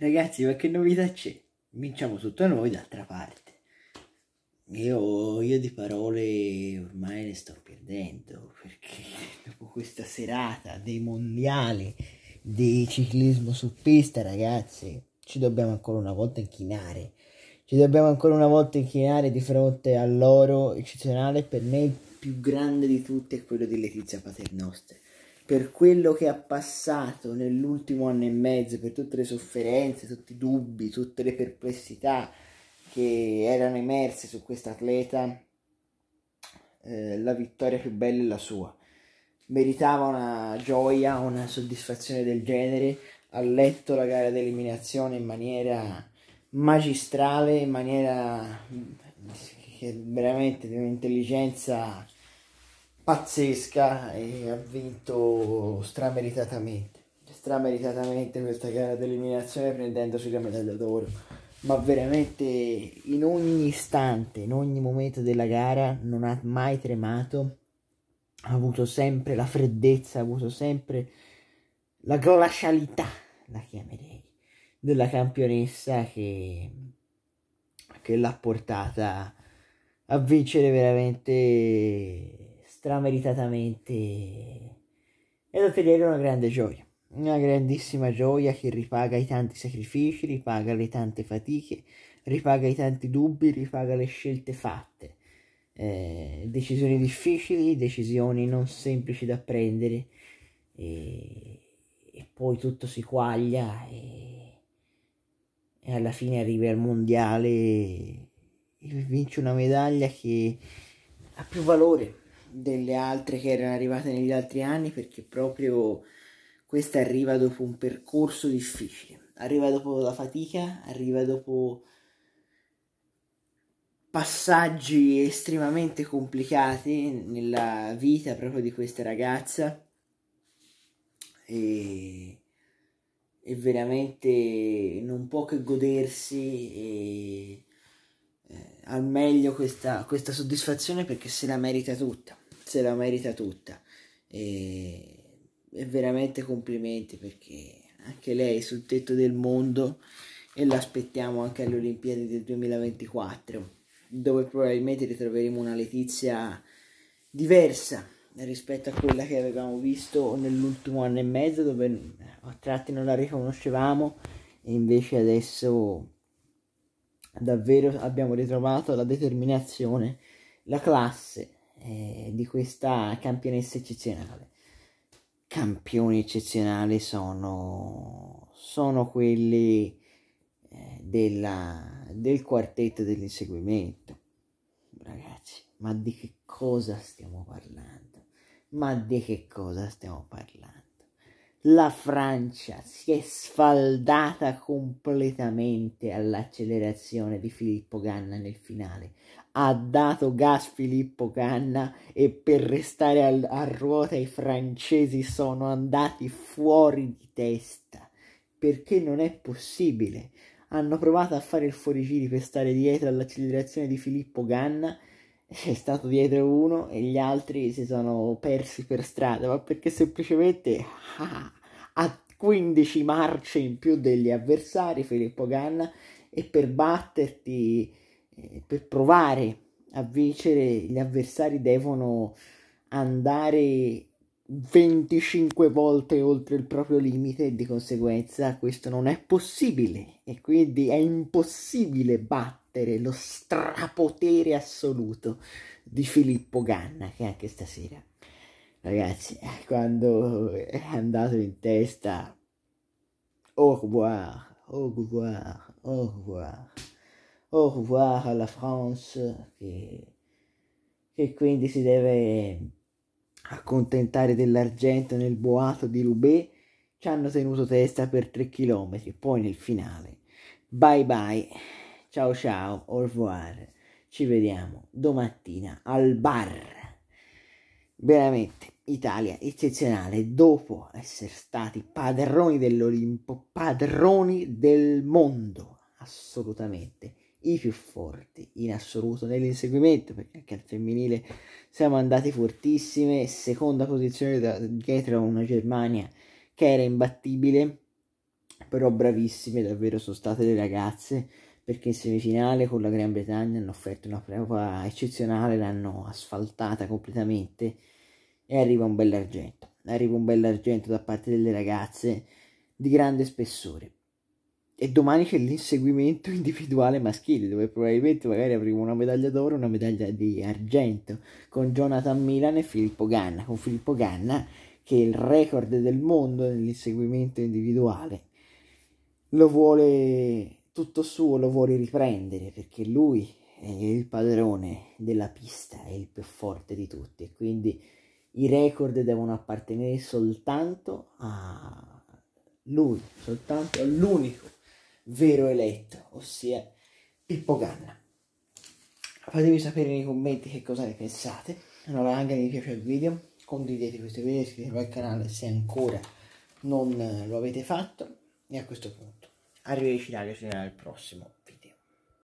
Ragazzi, ma che novità c'è? Vinciamo tutto noi d'altra parte. Io, io di parole ormai le sto perdendo perché dopo questa serata dei mondiali di ciclismo su pista, ragazzi, ci dobbiamo ancora una volta inchinare. Ci dobbiamo ancora una volta inchinare di fronte all'oro eccezionale per me il più grande di tutti è quello di Letizia Paternoster per quello che ha passato nell'ultimo anno e mezzo, per tutte le sofferenze, tutti i dubbi, tutte le perplessità che erano emerse su questo atleta, eh, la vittoria più bella è la sua. Meritava una gioia, una soddisfazione del genere, ha letto la gara d'eliminazione in maniera magistrale, in maniera che veramente di un'intelligenza pazzesca e ha vinto strameritatamente strameritatamente questa gara d'eliminazione prendendosi la medaglia d'oro ma veramente in ogni istante in ogni momento della gara non ha mai tremato ha avuto sempre la freddezza ha avuto sempre la glacialità la chiamerei della campionessa che, che l'ha portata a vincere veramente strameritatamente ed ottenere una grande gioia, una grandissima gioia che ripaga i tanti sacrifici, ripaga le tante fatiche, ripaga i tanti dubbi, ripaga le scelte fatte, eh, decisioni difficili, decisioni non semplici da prendere e, e poi tutto si quaglia e, e alla fine arrivi al mondiale e vinci una medaglia che ha più valore delle altre che erano arrivate negli altri anni perché proprio questa arriva dopo un percorso difficile, arriva dopo la fatica, arriva dopo passaggi estremamente complicati nella vita proprio di questa ragazza e, e veramente non può che godersi e, eh, al meglio questa, questa soddisfazione perché se la merita tutta se la merita tutta. E, e veramente complimenti perché anche lei è sul tetto del mondo e l'aspettiamo anche alle Olimpiadi del 2024 dove probabilmente ritroveremo una Letizia diversa rispetto a quella che avevamo visto nell'ultimo anno e mezzo dove a tratti non la riconoscevamo e invece adesso davvero abbiamo ritrovato la determinazione, la classe eh, di questa campionessa eccezionale. Campioni eccezionali sono, sono quelli eh, della, del quartetto dell'inseguimento. Ragazzi, ma di che cosa stiamo parlando? Ma di che cosa stiamo parlando? la Francia si è sfaldata completamente all'accelerazione di Filippo Ganna nel finale. Ha dato gas Filippo Ganna e per restare al, a ruota i francesi sono andati fuori di testa perché non è possibile. Hanno provato a fare il fuorigiri per stare dietro all'accelerazione di Filippo Ganna è stato dietro uno e gli altri si sono persi per strada, ma perché semplicemente ah, ha 15 marce in più degli avversari Filippo Ganna e per batterti, eh, per provare a vincere gli avversari devono andare 25 volte oltre il proprio limite e di conseguenza questo non è possibile e quindi è impossibile battere lo strapotere assoluto di Filippo Ganna che anche stasera ragazzi eh, quando è andato in testa au revoir au revoir au revoir au revoir alla France che, che quindi si deve accontentare dell'argento nel boato di Roubaix, ci hanno tenuto testa per 3 km, poi nel finale. Bye bye, ciao ciao, au revoir, ci vediamo domattina al bar. Veramente, Italia eccezionale, dopo essere stati padroni dell'Olimpo, padroni del mondo, assolutamente i più forti in assoluto nell'inseguimento, perché anche al femminile siamo andati fortissime, seconda posizione da, dietro a una Germania che era imbattibile, però bravissime davvero sono state le ragazze, perché in semifinale con la Gran Bretagna hanno offerto una prova eccezionale, l'hanno asfaltata completamente e arriva un bell'argento, arriva un bell'argento da parte delle ragazze di grande spessore e domani c'è l'inseguimento individuale maschile, dove probabilmente magari avremo una medaglia d'oro una medaglia di argento con Jonathan Milan e Filippo Ganna, con Filippo Ganna che è il record del mondo nell'inseguimento individuale. Lo vuole tutto suo, lo vuole riprendere perché lui è il padrone della pista, è il più forte di tutti e quindi i record devono appartenere soltanto a lui, soltanto all'unico vero eletto, ossia Pippo Ganna. Fatemi sapere nei commenti che cosa ne pensate. Allora, anche mi piace il video, condividete questo video, iscrivetevi al canale se ancora non lo avete fatto. E a questo punto, arrivederci ragazzi al prossimo